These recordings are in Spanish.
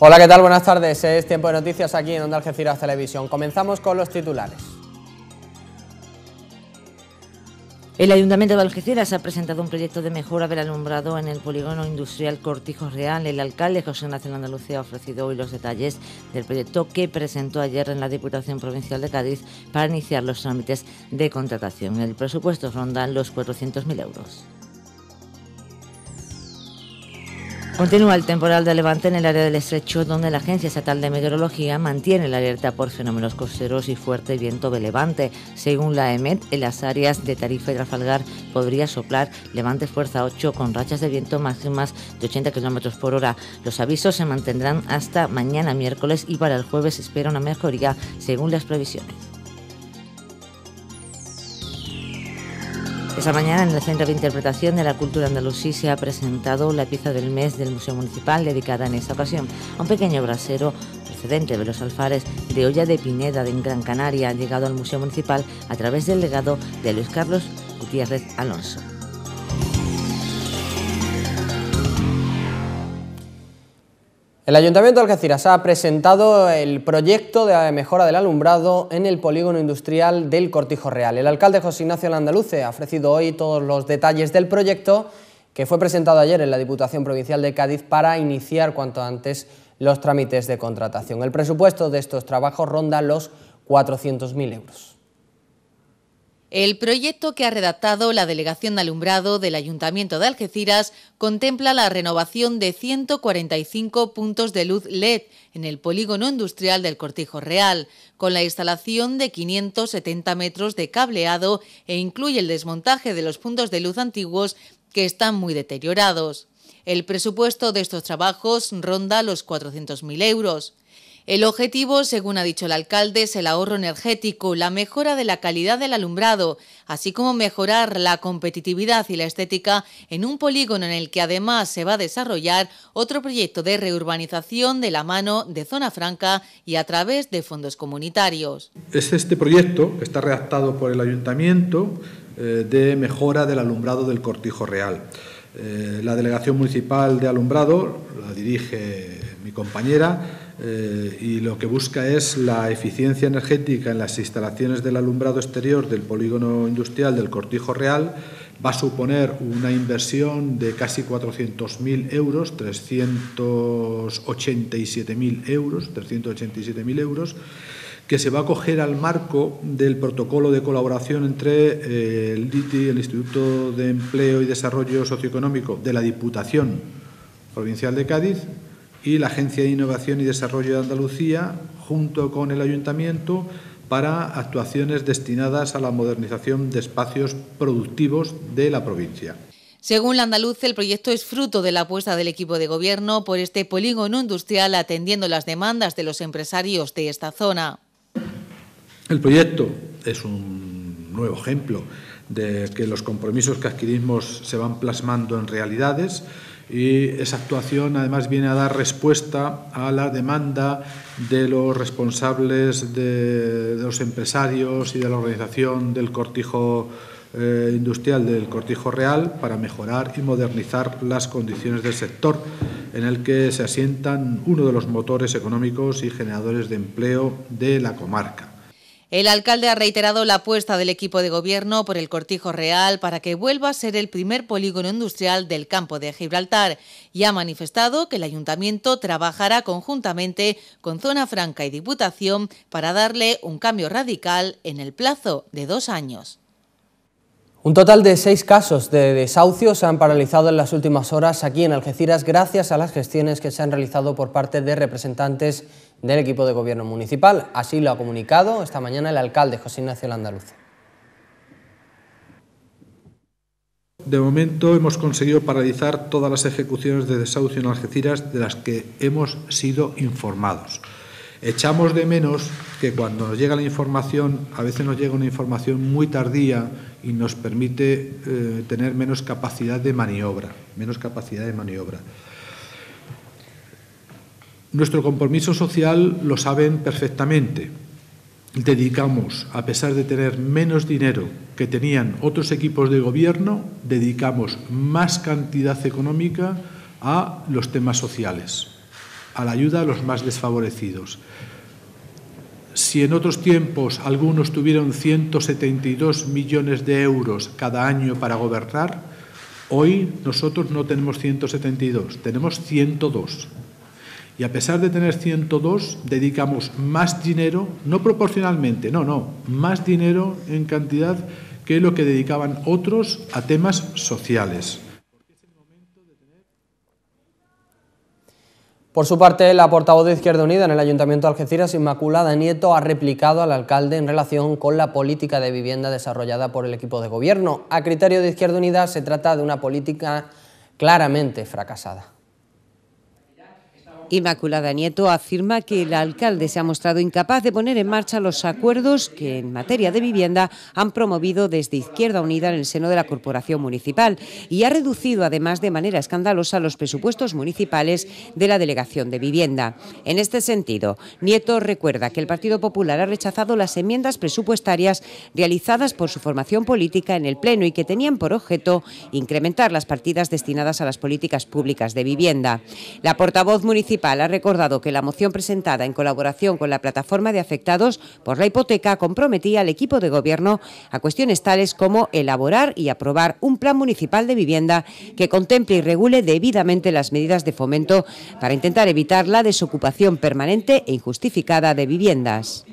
Hola, ¿qué tal? Buenas tardes. Es tiempo de noticias aquí en Onda Algeciras Televisión. Comenzamos con los titulares. El Ayuntamiento de Algeciras ha presentado un proyecto de mejora del alumbrado en el polígono industrial Cortijo Real. El alcalde José Nacional Andalucía ha ofrecido hoy los detalles del proyecto que presentó ayer en la Diputación Provincial de Cádiz para iniciar los trámites de contratación. El presupuesto ronda los 400.000 euros. Continúa el temporal de levante en el área del estrecho, donde la Agencia Estatal de Meteorología mantiene la alerta por fenómenos costeros y fuerte viento de levante. Según la EMET, en las áreas de Tarifa y Trafalgar podría soplar levante fuerza 8 con rachas de viento máximas de 80 km por hora. Los avisos se mantendrán hasta mañana miércoles y para el jueves espera una mejoría según las previsiones. Esta mañana en el Centro de Interpretación de la Cultura Andalusí se ha presentado la pieza del mes del Museo Municipal dedicada en esta ocasión a un pequeño brasero procedente de los alfares de Olla de Pineda de Gran Canaria, llegado al Museo Municipal a través del legado de Luis Carlos Gutiérrez Alonso. El Ayuntamiento de Algeciras ha presentado el proyecto de mejora del alumbrado en el polígono industrial del Cortijo Real. El alcalde José Ignacio Landaluce ha ofrecido hoy todos los detalles del proyecto que fue presentado ayer en la Diputación Provincial de Cádiz para iniciar cuanto antes los trámites de contratación. El presupuesto de estos trabajos ronda los 400.000 euros. El proyecto que ha redactado la Delegación de Alumbrado del Ayuntamiento de Algeciras contempla la renovación de 145 puntos de luz LED en el polígono industrial del Cortijo Real, con la instalación de 570 metros de cableado e incluye el desmontaje de los puntos de luz antiguos que están muy deteriorados. El presupuesto de estos trabajos ronda los 400.000 euros. El objetivo, según ha dicho el alcalde, es el ahorro energético, la mejora de la calidad del alumbrado, así como mejorar la competitividad y la estética en un polígono en el que además se va a desarrollar otro proyecto de reurbanización de la mano de Zona Franca y a través de fondos comunitarios. Es este proyecto está redactado por el Ayuntamiento eh, de mejora del alumbrado del Cortijo Real. Eh, la Delegación Municipal de Alumbrado la dirige mi compañera eh, y lo que busca es la eficiencia energética en las instalaciones del alumbrado exterior del polígono industrial del Cortijo Real. Va a suponer una inversión de casi 400.000 euros, 387.000 euros, 387.000 euros que se va a coger al marco del protocolo de colaboración entre eh, el DITI, el Instituto de Empleo y Desarrollo Socioeconómico de la Diputación Provincial de Cádiz, y la Agencia de Innovación y Desarrollo de Andalucía, junto con el Ayuntamiento, para actuaciones destinadas a la modernización de espacios productivos de la provincia. Según la andaluz, el proyecto es fruto de la apuesta del equipo de gobierno por este polígono industrial atendiendo las demandas de los empresarios de esta zona. El proyecto es un nuevo ejemplo de que los compromisos que adquirimos se van plasmando en realidades y esa actuación además viene a dar respuesta a la demanda de los responsables de, los empresarios y de la organización del cortijo eh, industrial del cortijo real para mejorar y modernizar las condiciones del sector en el que se asientan uno de los motores económicos y generadores de empleo de la comarca. El alcalde ha reiterado la apuesta del equipo de gobierno por el Cortijo Real para que vuelva a ser el primer polígono industrial del campo de Gibraltar y ha manifestado que el ayuntamiento trabajará conjuntamente con Zona Franca y Diputación para darle un cambio radical en el plazo de dos años. Un total de seis casos de desahucio se han paralizado en las últimas horas aquí en Algeciras gracias a las gestiones que se han realizado por parte de representantes del equipo de gobierno municipal. Así lo ha comunicado esta mañana el alcalde José Ignacio Landaluz. De momento hemos conseguido paralizar todas las ejecuciones de desahucio en Algeciras de las que hemos sido informados. Echamos de menos que cuando nos llega la información, a veces nos llega una información muy tardía y nos permite eh, tener menos capacidad de maniobra, menos capacidad de maniobra. Nuestro compromiso social lo saben perfectamente. Dedicamos, a pesar de tener menos dinero que tenían otros equipos de gobierno, dedicamos más cantidad económica a los temas sociales a la ayuda a los más desfavorecidos. Si en otros tiempos algunos tuvieron 172 millones de euros cada año para gobernar, hoy nosotros no tenemos 172, tenemos 102. Y a pesar de tener 102, dedicamos más dinero, no proporcionalmente, no, no, más dinero en cantidad que lo que dedicaban otros a temas sociales. Por su parte, la portavoz de Izquierda Unida en el Ayuntamiento de Algeciras, Inmaculada Nieto, ha replicado al alcalde en relación con la política de vivienda desarrollada por el equipo de gobierno. A criterio de Izquierda Unida, se trata de una política claramente fracasada. Inmaculada Nieto afirma que el alcalde se ha mostrado incapaz de poner en marcha los acuerdos que en materia de vivienda han promovido desde Izquierda Unida en el seno de la Corporación Municipal y ha reducido además de manera escandalosa los presupuestos municipales de la Delegación de Vivienda. En este sentido, Nieto recuerda que el Partido Popular ha rechazado las enmiendas presupuestarias realizadas por su formación política en el Pleno y que tenían por objeto incrementar las partidas destinadas a las políticas públicas de vivienda. La portavoz municipal ha recordado que la moción presentada en colaboración con la plataforma de afectados por la hipoteca comprometía al equipo de gobierno a cuestiones tales como elaborar y aprobar un plan municipal de vivienda que contemple y regule debidamente las medidas de fomento para intentar evitar la desocupación permanente e injustificada de viviendas.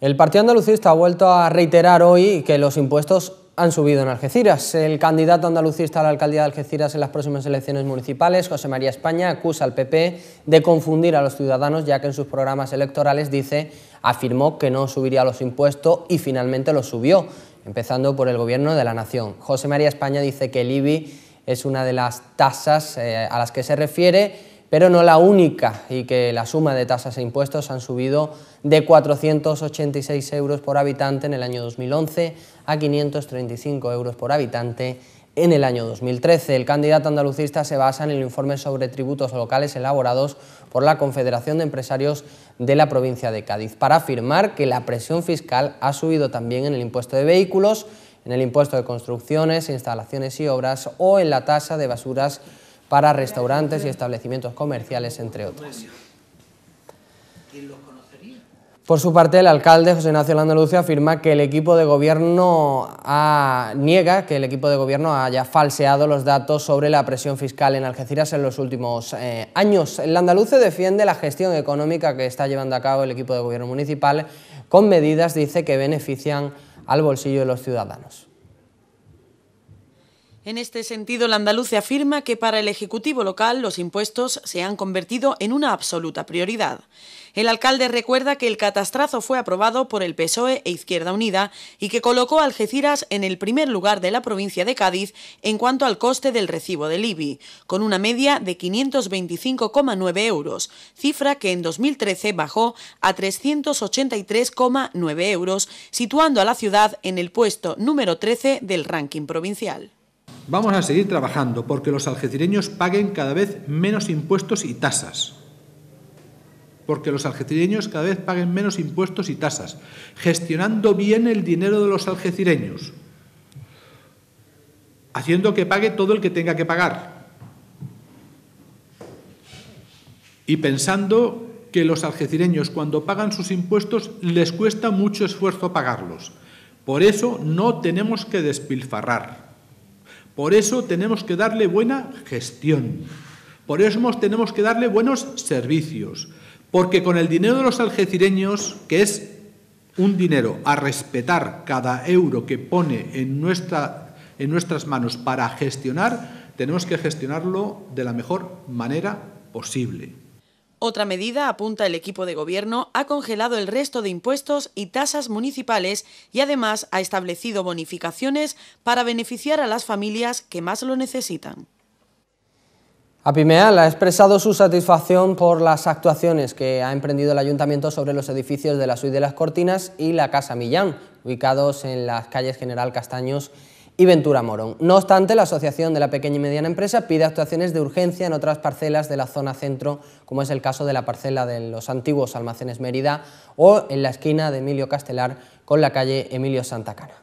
El Partido Andalucista ha vuelto a reiterar hoy que los impuestos han subido en Algeciras. El candidato andalucista a la alcaldía de Algeciras en las próximas elecciones municipales, José María España, acusa al PP de confundir a los ciudadanos, ya que en sus programas electorales dice, afirmó que no subiría los impuestos y finalmente los subió, empezando por el gobierno de la nación. José María España dice que el IBI es una de las tasas eh, a las que se refiere pero no la única, y que la suma de tasas e impuestos han subido de 486 euros por habitante en el año 2011 a 535 euros por habitante en el año 2013. El candidato andalucista se basa en el informe sobre tributos locales elaborados por la Confederación de Empresarios de la provincia de Cádiz para afirmar que la presión fiscal ha subido también en el impuesto de vehículos, en el impuesto de construcciones, instalaciones y obras o en la tasa de basuras para restaurantes y establecimientos comerciales, entre otros. Por su parte, el alcalde José Ignacio Landaluce afirma que el equipo de gobierno niega que el equipo de gobierno haya falseado los datos sobre la presión fiscal en Algeciras en los últimos eh, años. El andaluce defiende la gestión económica que está llevando a cabo el equipo de gobierno municipal con medidas, dice, que benefician al bolsillo de los ciudadanos. En este sentido, la andaluz afirma que para el Ejecutivo local los impuestos se han convertido en una absoluta prioridad. El alcalde recuerda que el catastrazo fue aprobado por el PSOE e Izquierda Unida y que colocó a Algeciras en el primer lugar de la provincia de Cádiz en cuanto al coste del recibo del IBI, con una media de 525,9 euros, cifra que en 2013 bajó a 383,9 euros, situando a la ciudad en el puesto número 13 del ranking provincial. Vamos a seguir trabajando porque los algecireños paguen cada vez menos impuestos y tasas. Porque los algecireños cada vez paguen menos impuestos y tasas, gestionando bien el dinero de los algecireños, haciendo que pague todo el que tenga que pagar y pensando que los algecireños cuando pagan sus impuestos les cuesta mucho esfuerzo pagarlos. Por eso no tenemos que despilfarrar. Por eso tenemos que darle buena gestión. Por eso tenemos que darle buenos servicios. Porque con el dinero de los algecireños, que es un dinero a respetar cada euro que pone en, en nuestras manos para gestionar, tenemos que gestionarlo de la mejor manera posible. Otra medida, apunta el equipo de gobierno, ha congelado el resto de impuestos y tasas municipales y además ha establecido bonificaciones para beneficiar a las familias que más lo necesitan. Apimeal ha expresado su satisfacción por las actuaciones que ha emprendido el Ayuntamiento sobre los edificios de la Suite de las Cortinas y la Casa Millán, ubicados en las calles General Castaños y Ventura Morón. No obstante, la Asociación de la Pequeña y Mediana Empresa pide actuaciones de urgencia en otras parcelas de la zona centro, como es el caso de la parcela de los antiguos almacenes Mérida o en la esquina de Emilio Castelar con la calle Emilio Santa Cana.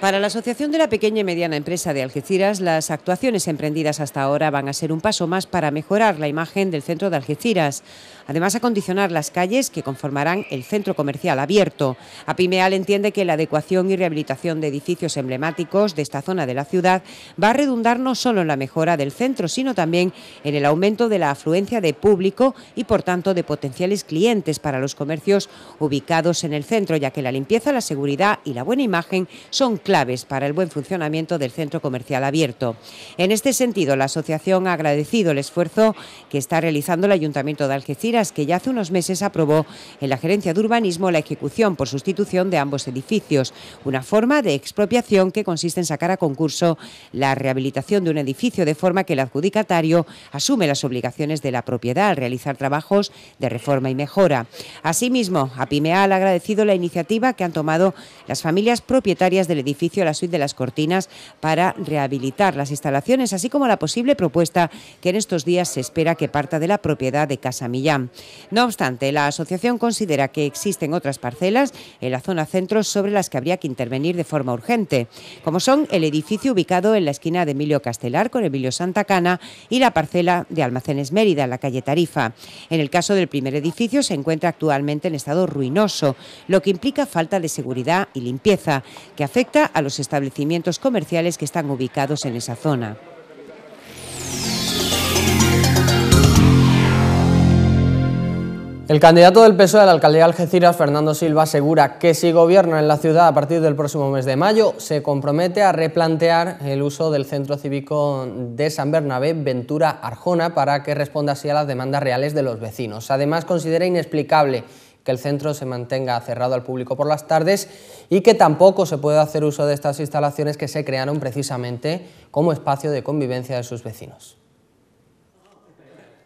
Para la Asociación de la Pequeña y Mediana Empresa de Algeciras, las actuaciones emprendidas hasta ahora van a ser un paso más para mejorar la imagen del centro de Algeciras. Además, acondicionar las calles que conformarán el centro comercial abierto. Apimeal entiende que la adecuación y rehabilitación de edificios emblemáticos de esta zona de la ciudad va a redundar no solo en la mejora del centro, sino también en el aumento de la afluencia de público y, por tanto, de potenciales clientes para los comercios ubicados en el centro, ya que la limpieza, la seguridad y la buena imagen son claves claves para el buen funcionamiento del centro comercial abierto. En este sentido, la asociación ha agradecido el esfuerzo que está realizando el Ayuntamiento de Algeciras, que ya hace unos meses aprobó en la Gerencia de Urbanismo la ejecución por sustitución de ambos edificios, una forma de expropiación que consiste en sacar a concurso la rehabilitación de un edificio de forma que el adjudicatario asume las obligaciones de la propiedad al realizar trabajos de reforma y mejora. Asimismo, a ha agradecido la iniciativa que han tomado las familias propietarias del edificio edificio la suite de las Cortinas para rehabilitar las instalaciones, así como la posible propuesta que en estos días se espera que parta de la propiedad de Casa Millán. No obstante, la asociación considera que existen otras parcelas en la zona centro sobre las que habría que intervenir de forma urgente, como son el edificio ubicado en la esquina de Emilio Castelar con Emilio Santa Cana y la parcela de Almacenes Mérida, la calle Tarifa. En el caso del primer edificio se encuentra actualmente en estado ruinoso, lo que implica falta de seguridad y limpieza, que afecta a los establecimientos comerciales que están ubicados en esa zona. El candidato del PSOE a la alcaldía de Algeciras, Fernando Silva, asegura que si gobierna en la ciudad a partir del próximo mes de mayo, se compromete a replantear el uso del centro cívico de San Bernabé, Ventura Arjona, para que responda así a las demandas reales de los vecinos. Además, considera inexplicable que el centro se mantenga cerrado al público por las tardes y que tampoco se pueda hacer uso de estas instalaciones que se crearon precisamente como espacio de convivencia de sus vecinos.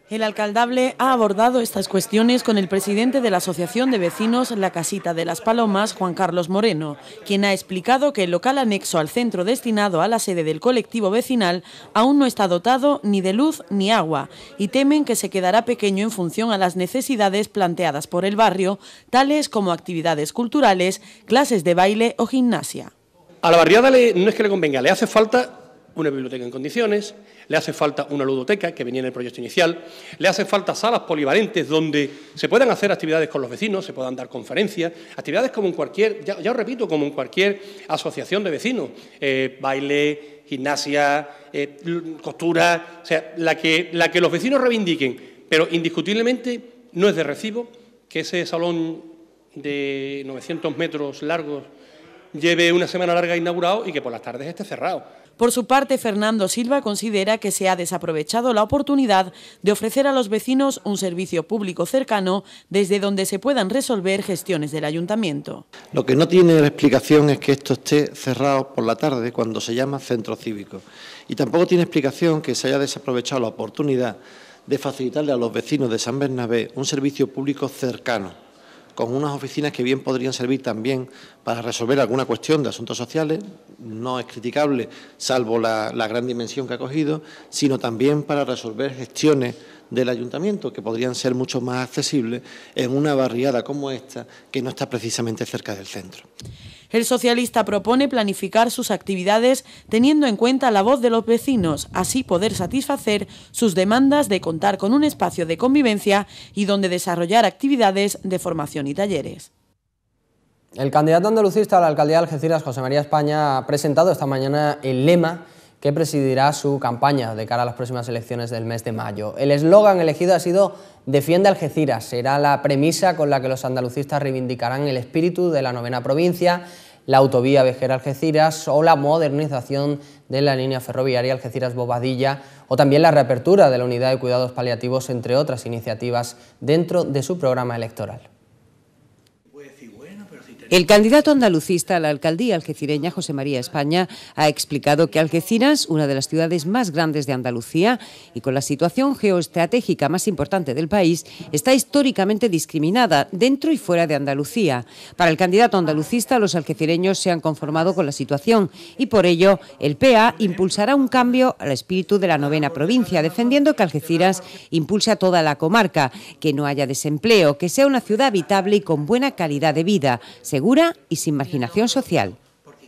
El alcaldable ha abordado estas cuestiones con el presidente de la Asociación de Vecinos La Casita de las Palomas, Juan Carlos Moreno, quien ha explicado que el local anexo al centro destinado a la sede del colectivo vecinal aún no está dotado ni de luz ni agua y temen que se quedará pequeño en función a las necesidades planteadas por el barrio, tales como actividades culturales, clases de baile o gimnasia. A la barriada no es que le convenga, le hace falta una biblioteca en condiciones, le hace falta una ludoteca, que venía en el proyecto inicial, le hacen falta salas polivalentes donde se puedan hacer actividades con los vecinos, se puedan dar conferencias, actividades como en cualquier, ya, os repito, como en cualquier asociación de vecinos, eh, baile, gimnasia, eh, costura, o sea, la que, la que los vecinos reivindiquen, pero indiscutiblemente no es de recibo que ese salón de 900 metros largos lleve una semana larga inaugurado y que por las tardes esté cerrado. Por su parte, Fernando Silva considera que se ha desaprovechado la oportunidad de ofrecer a los vecinos un servicio público cercano desde donde se puedan resolver gestiones del ayuntamiento. Lo que no tiene explicación es que esto esté cerrado por la tarde cuando se llama centro cívico. Y tampoco tiene explicación que se haya desaprovechado la oportunidad de facilitarle a los vecinos de San Bernabé un servicio público cercano con unas oficinas que bien podrían servir también para resolver alguna cuestión de asuntos sociales, no es criticable, salvo la, gran dimensión que ha cogido, sino también para resolver gestiones del ayuntamiento, que podrían ser mucho más accesibles en una barriada como esta, que no está precisamente cerca del centro. El socialista propone planificar sus actividades teniendo en cuenta la voz de los vecinos, así poder satisfacer sus demandas de contar con un espacio de convivencia y donde desarrollar actividades de formación y talleres. El candidato andalucista a la alcaldía de Algeciras, José María España, ha presentado esta mañana el lema que presidirá su campaña de cara a las próximas elecciones del mes de mayo. El eslogan elegido ha sido Defiende Algeciras, será la premisa con la que los andalucistas reivindicarán el espíritu de la novena provincia la autovía Vejera algeciras o la modernización de la línea ferroviaria Algeciras-Bobadilla o también la reapertura de la unidad de cuidados paliativos, entre otras iniciativas dentro de su programa electoral. El candidato andalucista a la alcaldía algecireña, José María España, ha explicado que Algeciras, una de las ciudades más grandes de Andalucía y con la situación geoestratégica más importante del país, está históricamente discriminada dentro y fuera de Andalucía. Para el candidato andalucista, los algecireños se han conformado con la situación y por ello el PA impulsará un cambio al espíritu de la novena provincia, defendiendo que Algeciras impulse a toda la comarca, que no haya desempleo, que sea una ciudad habitable y con buena calidad de vida segura y sin marginación social.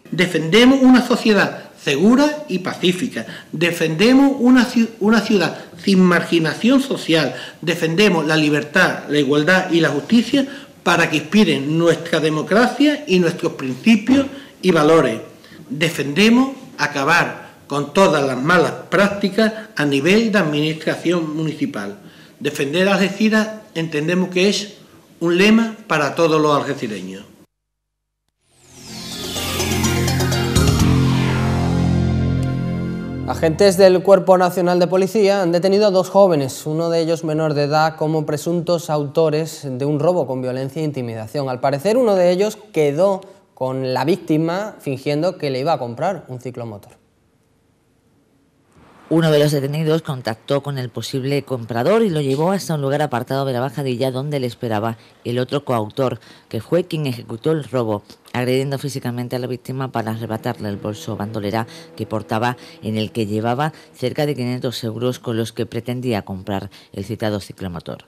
Defendemos una sociedad segura y pacífica. Defendemos una, ciudad sin marginación social. Defendemos la libertad, la igualdad y la justicia para que inspiren nuestra democracia y nuestros principios y valores. Defendemos acabar con todas las malas prácticas a nivel de administración municipal. Defender a entendemos que es un lema para todos los algecireños. Agentes del Cuerpo Nacional de Policía han detenido a dos jóvenes, uno de ellos menor de edad, como presuntos autores de un robo con violencia e intimidación. Al parecer, uno de ellos quedó con la víctima fingiendo que le iba a comprar un ciclomotor. Uno de los detenidos contactó con el posible comprador y lo llevó hasta un lugar apartado de la bajadilla donde le esperaba el otro coautor, que fue quien ejecutó el robo agrediendo físicamente a la víctima para arrebatarle el bolso bandolera que portaba en el que llevaba cerca de 500 euros con los que pretendía comprar el citado ciclomotor.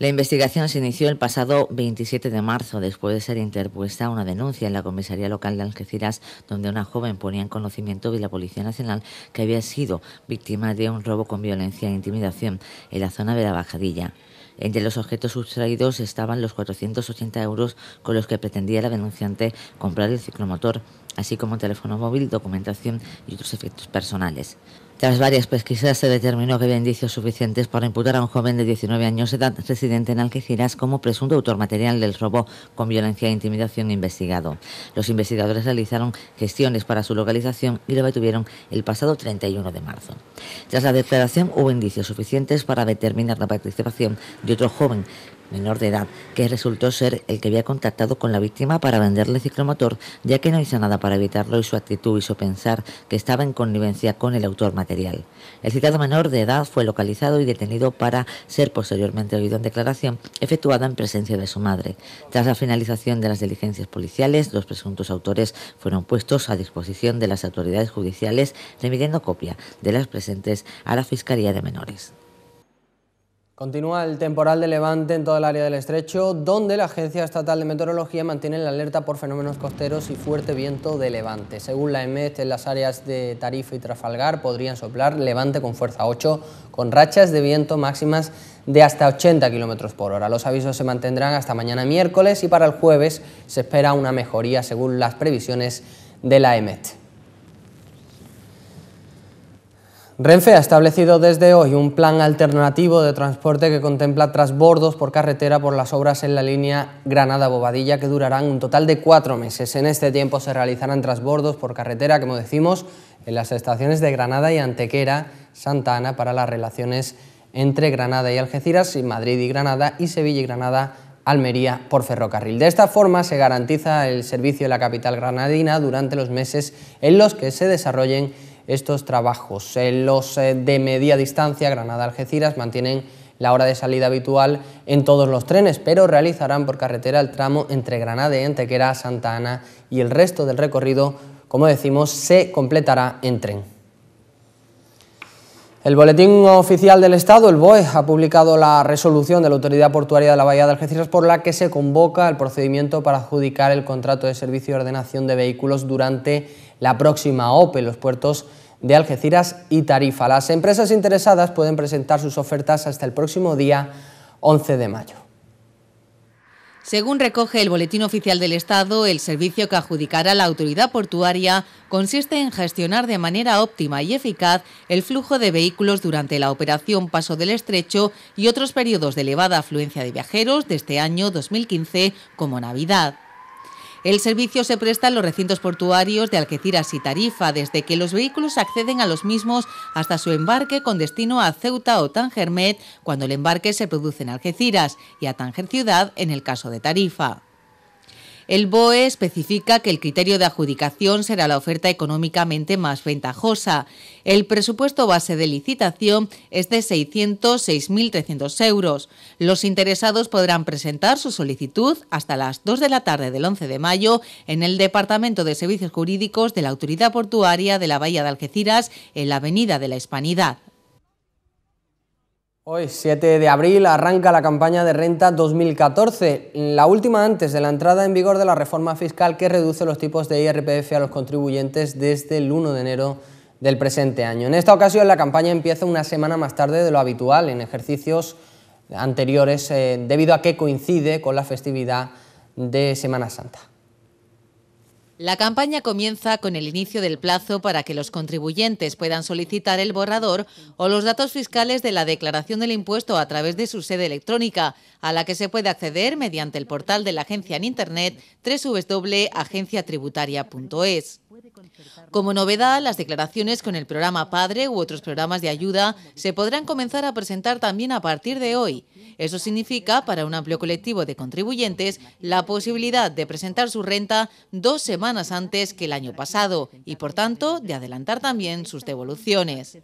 La investigación se inició el pasado 27 de marzo, después de ser interpuesta una denuncia en la comisaría local de Algeciras, donde una joven ponía en conocimiento de la Policía Nacional que había sido víctima de un robo con violencia e intimidación en la zona de la Bajadilla. Entre los objetos sustraídos estaban los 480 euros con los que pretendía la denunciante comprar el ciclomotor, así como teléfono móvil, documentación y otros efectos personales. Tras varias pesquisas se determinó que había indicios suficientes para imputar a un joven de 19 años edad residente en Algeciras como presunto autor material del robo con violencia e intimidación investigado. Los investigadores realizaron gestiones para su localización y lo detuvieron el pasado 31 de marzo. Tras la declaración hubo indicios suficientes para determinar la participación de otro joven menor de edad, que resultó ser el que había contactado con la víctima para venderle ciclomotor, ya que no hizo nada para evitarlo y su actitud hizo pensar que estaba en connivencia con el autor material. El citado menor de edad fue localizado y detenido para ser posteriormente oído en declaración efectuada en presencia de su madre. Tras la finalización de las diligencias policiales, los presuntos autores fueron puestos a disposición de las autoridades judiciales, remitiendo copia de las presentes a la Fiscalía de Menores. Continúa el temporal de levante en toda el área del estrecho, donde la Agencia Estatal de Meteorología mantiene la alerta por fenómenos costeros y fuerte viento de levante. Según la EMET, en las áreas de Tarifa y Trafalgar podrían soplar levante con fuerza 8, con rachas de viento máximas de hasta 80 km por hora. Los avisos se mantendrán hasta mañana miércoles y para el jueves se espera una mejoría según las previsiones de la EMET. Renfe ha establecido desde hoy un plan alternativo de transporte que contempla trasbordos por carretera por las obras en la línea Granada-Bobadilla que durarán un total de cuatro meses. En este tiempo se realizarán trasbordos por carretera, como decimos, en las estaciones de Granada y Antequera, Santa Ana, para las relaciones entre Granada y Algeciras, y Madrid y Granada, y Sevilla y Granada, Almería por ferrocarril. De esta forma se garantiza el servicio de la capital granadina durante los meses en los que se desarrollen estos trabajos. Eh, los eh, de media distancia, Granada-Algeciras, mantienen la hora de salida habitual en todos los trenes, pero realizarán por carretera el tramo entre Granada y Antequera, Santa Ana y el resto del recorrido, como decimos, se completará en tren. El Boletín Oficial del Estado, el BOE, ha publicado la resolución de la Autoridad Portuaria de la Bahía de Algeciras por la que se convoca el procedimiento para adjudicar el contrato de servicio de ordenación de vehículos durante la próxima OPE, los puertos de Algeciras y Tarifa. Las empresas interesadas pueden presentar sus ofertas hasta el próximo día 11 de mayo. Según recoge el Boletín Oficial del Estado, el servicio que adjudicará la autoridad portuaria consiste en gestionar de manera óptima y eficaz el flujo de vehículos durante la operación Paso del Estrecho y otros periodos de elevada afluencia de viajeros de este año 2015 como Navidad. El servicio se presta en los recintos portuarios de Algeciras y Tarifa, desde que los vehículos acceden a los mismos hasta su embarque con destino a Ceuta o Tangermet, cuando el embarque se produce en Algeciras, y a Tanger Ciudad en el caso de Tarifa. El BOE especifica que el criterio de adjudicación será la oferta económicamente más ventajosa. El presupuesto base de licitación es de 606.300 euros. Los interesados podrán presentar su solicitud hasta las 2 de la tarde del 11 de mayo en el Departamento de Servicios Jurídicos de la Autoridad Portuaria de la Bahía de Algeciras, en la Avenida de la Hispanidad. Hoy, 7 de abril, arranca la campaña de renta 2014, la última antes de la entrada en vigor de la reforma fiscal que reduce los tipos de IRPF a los contribuyentes desde el 1 de enero del presente año. En esta ocasión, la campaña empieza una semana más tarde de lo habitual en ejercicios anteriores, eh, debido a que coincide con la festividad de Semana Santa. La campaña comienza con el inicio del plazo para que los contribuyentes puedan solicitar el borrador o los datos fiscales de la declaración del impuesto a través de su sede electrónica, a la que se puede acceder mediante el portal de la agencia en Internet www.agenciatributaria.es. Como novedad, las declaraciones con el programa Padre u otros programas de ayuda se podrán comenzar a presentar también a partir de hoy. Eso significa, para un amplio colectivo de contribuyentes, la posibilidad de presentar su renta dos semanas antes que el año pasado y, por tanto, de adelantar también sus devoluciones.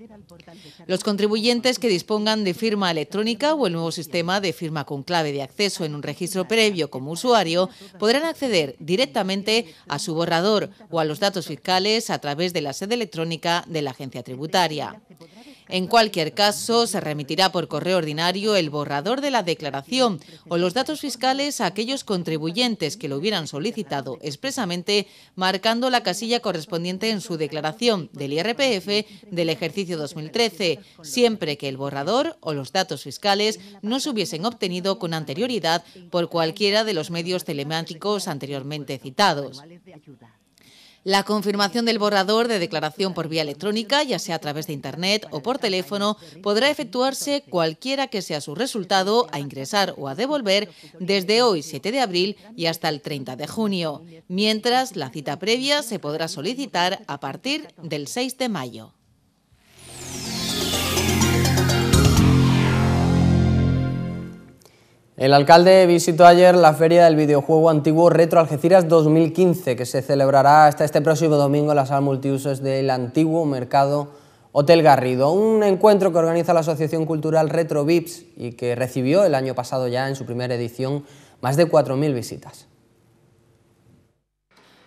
Los contribuyentes que dispongan de firma electrónica o el nuevo sistema de firma con clave de acceso en un registro previo como usuario podrán acceder directamente a su borrador o a los datos fiscales a través de la sede electrónica de la agencia tributaria. En cualquier caso, se remitirá por correo ordinario el borrador de la declaración o los datos fiscales a aquellos contribuyentes que lo hubieran solicitado expresamente, marcando la casilla correspondiente en su declaración del IRPF del ejercicio 2013, siempre que el borrador o los datos fiscales no se hubiesen obtenido con anterioridad por cualquiera de los medios telemáticos anteriormente citados. La confirmación del borrador de declaración por vía electrónica, ya sea a través de Internet o por teléfono, podrá efectuarse cualquiera que sea su resultado a ingresar o a devolver desde hoy 7 de abril y hasta el 30 de junio, mientras la cita previa se podrá solicitar a partir del 6 de mayo. El alcalde visitó ayer la Feria del Videojuego Antiguo Retro Algeciras 2015, que se celebrará hasta este próximo domingo en la sala multiusos del antiguo mercado Hotel Garrido. Un encuentro que organiza la Asociación Cultural Retro Vips y que recibió el año pasado ya en su primera edición más de 4.000 visitas.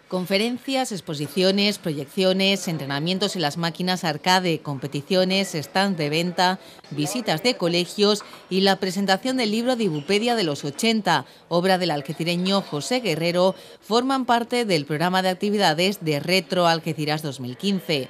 Conferencias, exposiciones, proyecciones, entrenamientos en las máquinas arcade, competiciones, stands de venta, visitas de colegios y la presentación del libro de Ibupedia de los 80, obra del algecireño José Guerrero, forman parte del programa de actividades de Retro Algeciras 2015.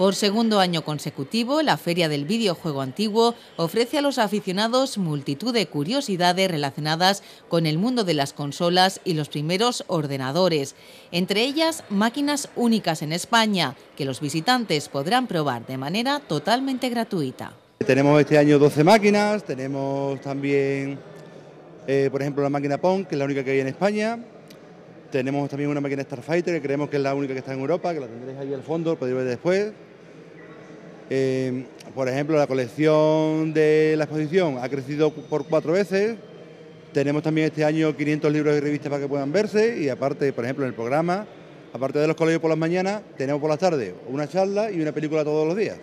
Por segundo año consecutivo, la Feria del Videojuego Antiguo ofrece a los aficionados multitud de curiosidades relacionadas con el mundo de las consolas y los primeros ordenadores, entre ellas máquinas únicas en España, que los visitantes podrán probar de manera totalmente gratuita. Tenemos este año 12 máquinas, tenemos también, eh, por ejemplo, la máquina Pong, que es la única que hay en España, tenemos también una máquina Starfighter, que creemos que es la única que está en Europa, que la tendréis ahí al fondo, podéis ver después. Em, por ejemplo, la colección de la exposición ha crecido por cuatro veces. Tenemos también este año 500 libros y revistas para que puedan verse y aparte, por ejemplo, en el programa, aparte de los colegios por las mañanas, tenemos por las tardes una charla y una película todos los días.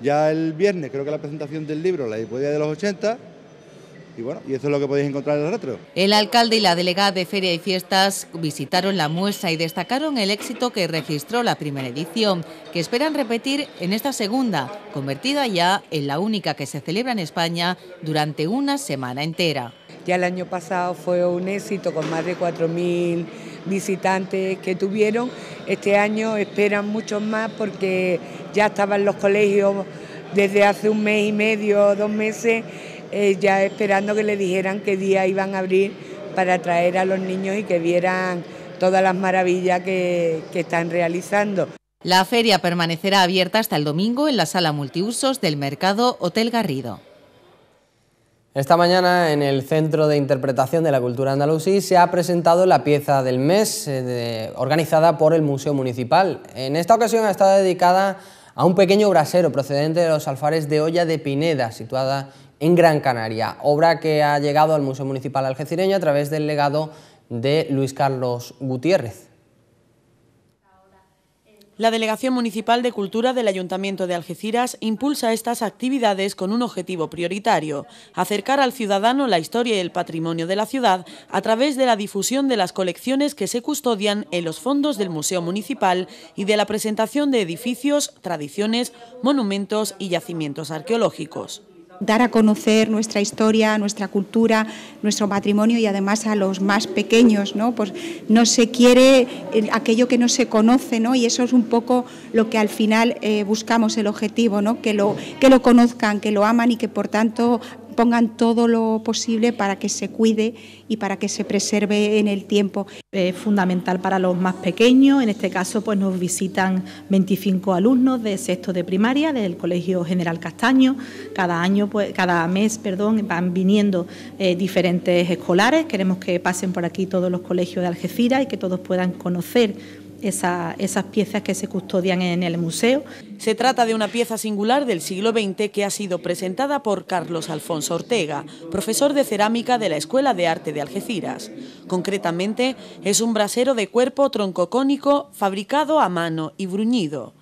Ya el viernes creo que la presentación del libro, la Hipoteca de los 80, y bueno, y eso es lo que podéis encontrar en el retro. El alcalde y la delegada de Feria y Fiestas visitaron la muestra y destacaron el éxito que registró la primera edición, que esperan repetir en esta segunda, convertida ya en la única que se celebra en España durante una semana entera. Ya el año pasado fue un éxito con más de 4.000 visitantes que tuvieron. Este año esperan muchos más porque ya estaban los colegios desde hace un mes y medio, dos meses eh, ya esperando que le dijeran qué día iban a abrir para traer a los niños y que vieran todas las maravillas que, están realizando. La feria permanecerá abierta hasta el domingo en la sala multiusos del mercado Hotel Garrido. Esta mañana en el Centro de Interpretación de la Cultura Andalusí se ha presentado la pieza del mes eh, organizada por el Museo Municipal. En esta ocasión ha estado dedicada a un pequeño brasero procedente de los alfares de Olla de Pineda, situada en Gran Canaria, obra que ha llegado al Museo Municipal Algecireño a través del legado de Luis Carlos Gutiérrez. La Delegación Municipal de Cultura del Ayuntamiento de Algeciras impulsa estas actividades con un objetivo prioritario, acercar al ciudadano la historia y el patrimonio de la ciudad a través de la difusión de las colecciones que se custodian en los fondos del Museo Municipal y de la presentación de edificios, tradiciones, monumentos y yacimientos arqueológicos dar a conocer nuestra historia, nuestra cultura, nuestro matrimonio y además a los más pequeños, ¿no? Pues no se quiere eh, aquello que no se conoce, ¿no? Y eso es un poco lo que al final eh, buscamos el objetivo, ¿no? Que lo, que lo conozcan, que lo aman y que por tanto pongan todo lo posible para que se cuide y para que se preserve en el tiempo. Es fundamental para los más pequeños, en este caso pues nos visitan 25 alumnos de sexto de primaria del Colegio General Castaño. Cada año pues cada mes, perdón, van viniendo eh, diferentes escolares. Queremos que pasen por aquí todos los colegios de Algeciras y que todos puedan conocer esas piezas que se custodian en el museo. Se trata de una pieza singular del siglo XX que ha sido presentada por Carlos Alfonso Ortega, profesor de cerámica de la Escuela de Arte de Algeciras. Concretamente, es un brasero de cuerpo troncocónico fabricado a mano y bruñido.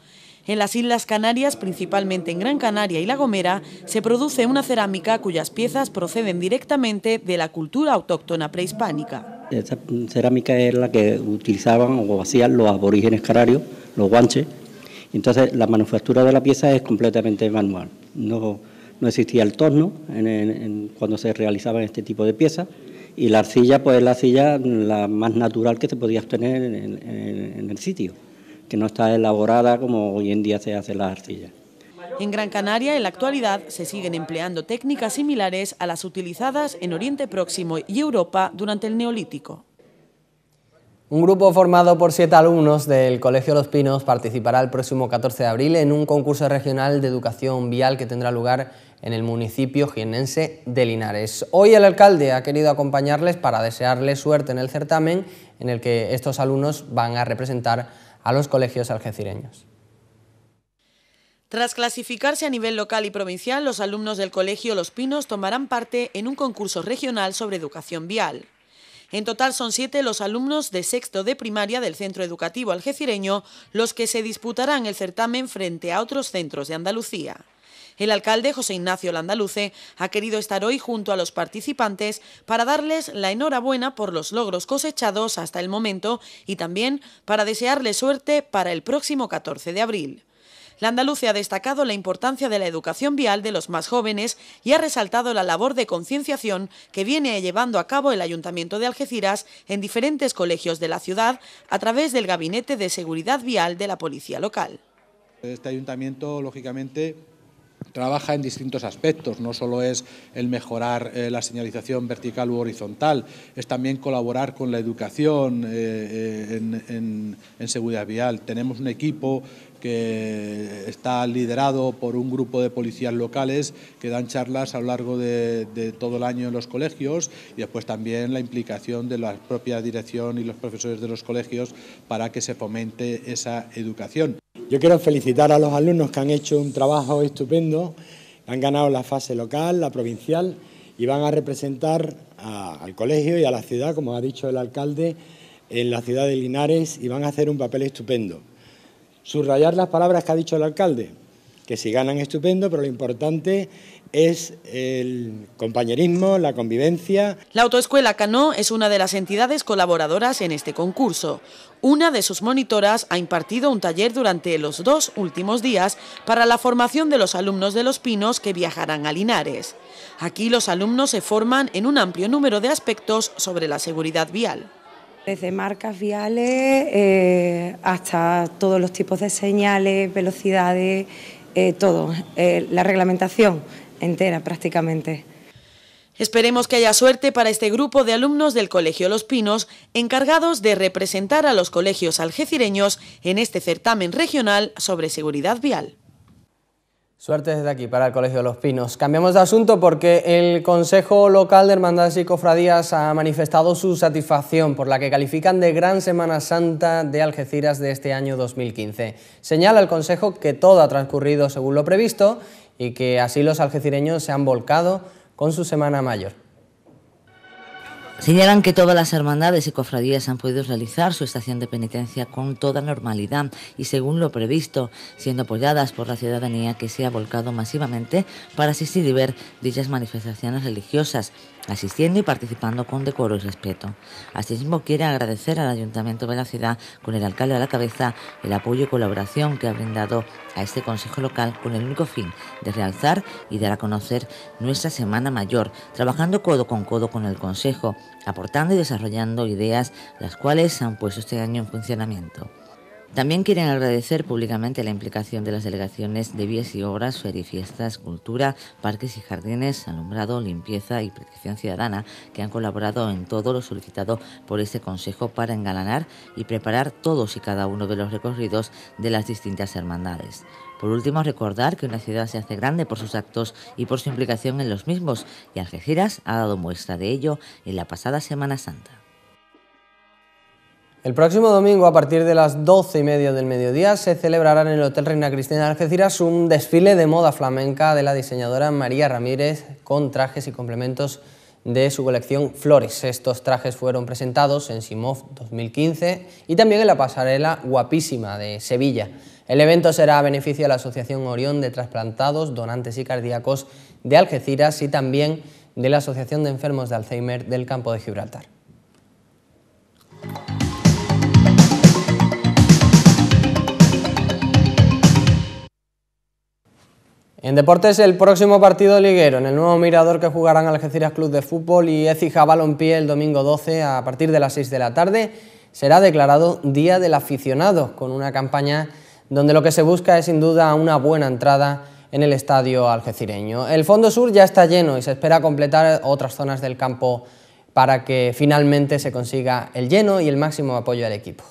En las Islas Canarias, principalmente en Gran Canaria y La Gomera, se produce una cerámica cuyas piezas proceden directamente de la cultura autóctona prehispánica esa cerámica es la que utilizaban o hacían los aborígenes canarios, los guanches. Entonces, la manufactura de la pieza es completamente manual. No, no existía el torno cuando se realizaban este tipo de piezas. Y la arcilla, pues la arcilla la más natural que se podía obtener en, en el sitio, que no está elaborada como hoy en día se hace la arcilla. En Gran Canaria, en la actualidad, se siguen empleando técnicas similares a las utilizadas en Oriente Próximo y Europa durante el Neolítico. Un grupo formado por siete alumnos del Colegio Los Pinos participará el próximo 14 de abril en un concurso regional de educación vial que tendrá lugar en el municipio jienense de Linares. Hoy el alcalde ha querido acompañarles para desearles suerte en el certamen en el que estos alumnos van a representar a los colegios algecireños. Tras clasificarse a nivel local y provincial, los alumnos del Colegio Los Pinos tomarán parte en un concurso regional sobre educación vial. En total son siete los alumnos de sexto de primaria del Centro Educativo Algecireño los que se disputarán el certamen frente a otros centros de Andalucía. El alcalde José Ignacio Landaluce ha querido estar hoy junto a los participantes para darles la enhorabuena por los logros cosechados hasta el momento y también para desearles suerte para el próximo 14 de abril. La andaluza ha destacado la importancia de la educación vial de los más jóvenes y ha resaltado la labor de concienciación que viene llevando a cabo el Ayuntamiento de Algeciras en diferentes colegios de la ciudad a través del Gabinete de Seguridad Vial de la Policía Local. Este ayuntamiento, lógicamente, trabaja en distintos aspectos, no solo es el mejorar eh, la señalización vertical u horizontal, es también colaborar con la educación eh, eh, en, seguridad vial. Tenemos un equipo que está liderado por un grupo de policías locales que dan charlas a lo largo de, todo el año en los colegios y después también la implicación de la propia dirección y los profesores de los colegios para que se fomente esa educación. Yo quiero felicitar a los alumnos que han hecho un trabajo estupendo, han ganado la fase local, la provincial y van a representar al colegio y a la ciudad, como ha dicho el alcalde, en la ciudad de Linares y van a hacer un papel estupendo. Subrayar las palabras que ha dicho el alcalde, que si ganan estupendo, pero lo importante es el compañerismo, la convivencia. La autoescuela Cano es una de las entidades colaboradoras en este concurso. Una de sus monitoras ha impartido un taller durante los dos últimos días para la formación de los alumnos de Los Pinos que viajarán a Linares. Aquí los alumnos se forman en un amplio número de aspectos sobre la seguridad vial. Desde marcas viales eh, hasta todos los tipos de señales, velocidades, eh, todo, eh, la reglamentación entera prácticamente. Esperemos que haya suerte para este grupo de alumnos del Colegio Los Pinos, encargados de representar a los colegios algecireños en este certamen regional sobre seguridad vial. Suerte desde aquí para el Colegio los Pinos. Cambiamos de asunto porque el Consejo Local de Hermandades y Cofradías ha manifestado su satisfacción por la que califican de Gran Semana Santa de Algeciras de este año 2015. Señala el Consejo que todo ha transcurrido según lo previsto y que así los algecireños se han volcado con su Semana Mayor. Señalan que todas las hermandades y cofradías han podido realizar su estación de penitencia con toda normalidad y según lo previsto, siendo apoyadas por la ciudadanía que se ha volcado masivamente para asistir y ver dichas manifestaciones religiosas, asistiendo y participando con decoro y respeto. Asimismo, quiere agradecer al Ayuntamiento de la ciudad, con el alcalde a la cabeza, el apoyo y colaboración que ha brindado a este Consejo Local con el único fin de realzar y dar a conocer nuestra Semana Mayor, trabajando codo con codo con el Consejo, aportando y desarrollando ideas las cuales se han puesto este año en funcionamiento. También quieren agradecer públicamente la implicación de las delegaciones de Vías y Obras, Ferifiestas, Cultura, Parques y Jardines, Alumbrado, Limpieza y Protección Ciudadana, que han colaborado en todo lo solicitado por este Consejo para engalanar y preparar todos y cada uno de los recorridos de las distintas hermandades. Por último, recordar que una ciudad se hace grande por sus actos y por su implicación en los mismos, y Algeciras ha dado muestra de ello en la pasada Semana Santa. El próximo domingo, a partir de las 12 y media del mediodía, se celebrará en el Hotel Reina Cristina de Algeciras un desfile de moda flamenca de la diseñadora María Ramírez con trajes y complementos de su colección Flores. Estos trajes fueron presentados en Simov 2015 y también en la pasarela Guapísima de Sevilla. El evento será a beneficio de la Asociación Orión de Trasplantados, Donantes y Cardíacos de Algeciras y también de la Asociación de Enfermos de Alzheimer del Campo de Gibraltar. En deportes, el próximo partido liguero en el nuevo Mirador que jugarán Algeciras Club de Fútbol y Ecija Balompié el domingo 12 a partir de las 6 de la tarde será declarado Día del Aficionado con una campaña donde lo que se busca es sin duda una buena entrada en el estadio algecireño. El fondo sur ya está lleno y se espera completar otras zonas del campo para que finalmente se consiga el lleno y el máximo apoyo al equipo.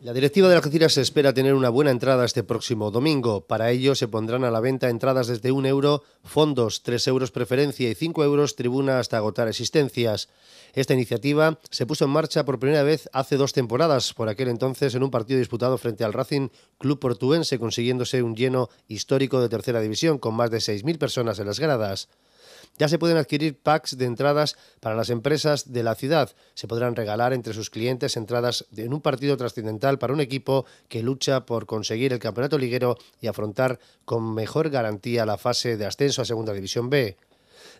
La directiva de la se espera tener una buena entrada este próximo domingo. Para ello se pondrán a la venta entradas desde 1 euro, fondos tres euros preferencia y cinco euros tribuna hasta agotar existencias. Esta iniciativa se puso en marcha por primera vez hace dos temporadas, por aquel entonces en un partido disputado frente al Racing Club Portuense, consiguiéndose un lleno histórico de tercera división con más de 6.000 personas en las gradas. Ya se pueden adquirir packs de entradas para las empresas de la ciudad. Se podrán regalar entre sus clientes entradas en un partido trascendental para un equipo que lucha por conseguir el campeonato liguero y afrontar con mejor garantía la fase de ascenso a Segunda División B.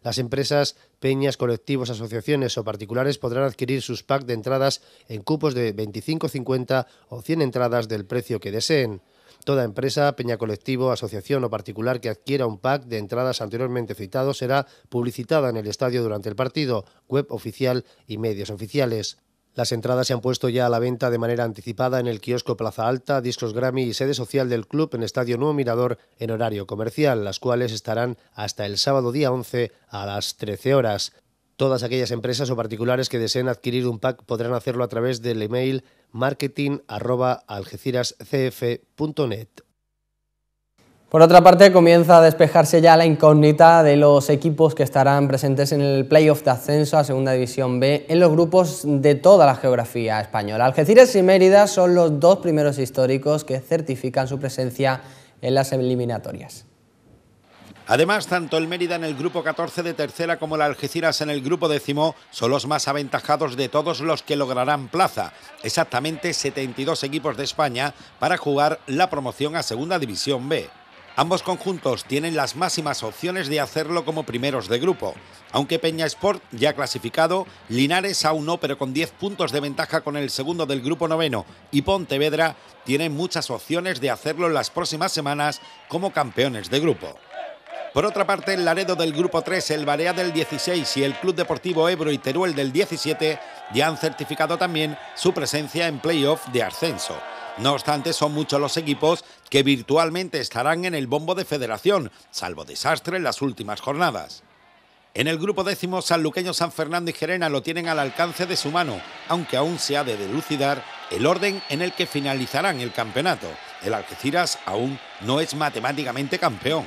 Las empresas, peñas, colectivos, asociaciones o particulares podrán adquirir sus packs de entradas en cupos de 25, 50 o 100 entradas del precio que deseen. Toda empresa, peña colectivo, asociación o particular que adquiera un pack de entradas anteriormente citado será publicitada en el estadio durante el partido, web oficial y medios oficiales. Las entradas se han puesto ya a la venta de manera anticipada en el kiosco Plaza Alta, Discos Grammy y sede social del club en Estadio Nuevo Mirador en horario comercial, las cuales estarán hasta el sábado día 11 a las 13 horas. Todas aquellas empresas o particulares que deseen adquirir un pack podrán hacerlo a través del email marketing.algecirascf.net. Por otra parte, comienza a despejarse ya la incógnita de los equipos que estarán presentes en el playoff de ascenso a Segunda División B en los grupos de toda la geografía española. Algeciras y Mérida son los dos primeros históricos que certifican su presencia en las eliminatorias. Además, tanto el Mérida en el grupo 14 de tercera como el Algeciras en el grupo décimo son los más aventajados de todos los que lograrán plaza, exactamente 72 equipos de España para jugar la promoción a Segunda División B. Ambos conjuntos tienen las máximas opciones de hacerlo como primeros de grupo. Aunque Peña Sport ya clasificado, Linares aún no, pero con 10 puntos de ventaja con el segundo del grupo noveno y Pontevedra tienen muchas opciones de hacerlo en las próximas semanas como campeones de grupo. Por otra parte, el Laredo del Grupo 3, el Barea del 16 y el Club Deportivo Ebro y Teruel del 17 ya han certificado también su presencia en playoff de ascenso. No obstante, son muchos los equipos que virtualmente estarán en el bombo de federación, salvo desastre en las últimas jornadas. En el grupo décimo, Sanluqueño, San Fernando y Gerena lo tienen al alcance de su mano, aunque aún se ha de delucidar el orden en el que finalizarán el campeonato. El Algeciras aún no es matemáticamente campeón.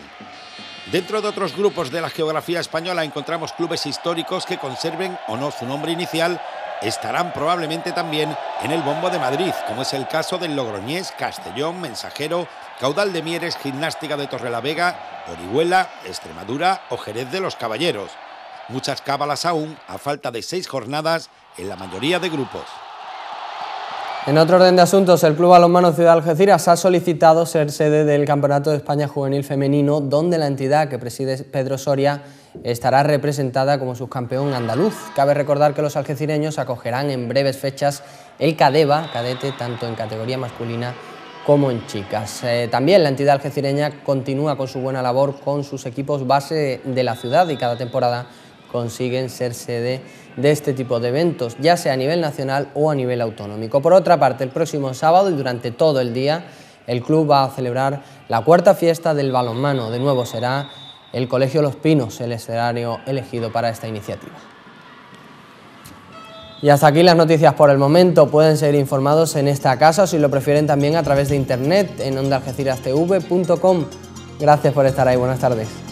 Dentro de otros grupos de la geografía española encontramos clubes históricos que conserven o no su nombre inicial, estarán probablemente también en el bombo de Madrid, como es el caso del Logroñés, Castellón, Mensajero, Caudal de Mieres, Gimnástica de Torrelavega, Orihuela, Extremadura o Jerez de los Caballeros. Muchas cábalas aún, a falta de seis jornadas en la mayoría de grupos. En otro orden de asuntos, el Club Balonmano Ciudad Algeciras ha solicitado ser sede del Campeonato de España Juvenil Femenino, donde la entidad que preside Pedro Soria estará representada como subcampeón andaluz. Cabe recordar que los algecireños acogerán en breves fechas el Cadeva, cadete, tanto en categoría masculina como en chicas. Eh, también la entidad algecireña continúa con su buena labor con sus equipos base de la ciudad y cada temporada consiguen ser sede de este tipo de eventos, ya sea a nivel nacional o a nivel autonómico. Por otra parte, el próximo sábado y durante todo el día, el club va a celebrar la cuarta fiesta del balonmano. De nuevo será el Colegio Los Pinos el escenario elegido para esta iniciativa. Y hasta aquí las noticias por el momento. Pueden seguir informados en esta casa o si lo prefieren también a través de internet en ondaalgeciras.tv.com. Gracias por estar ahí. Buenas tardes.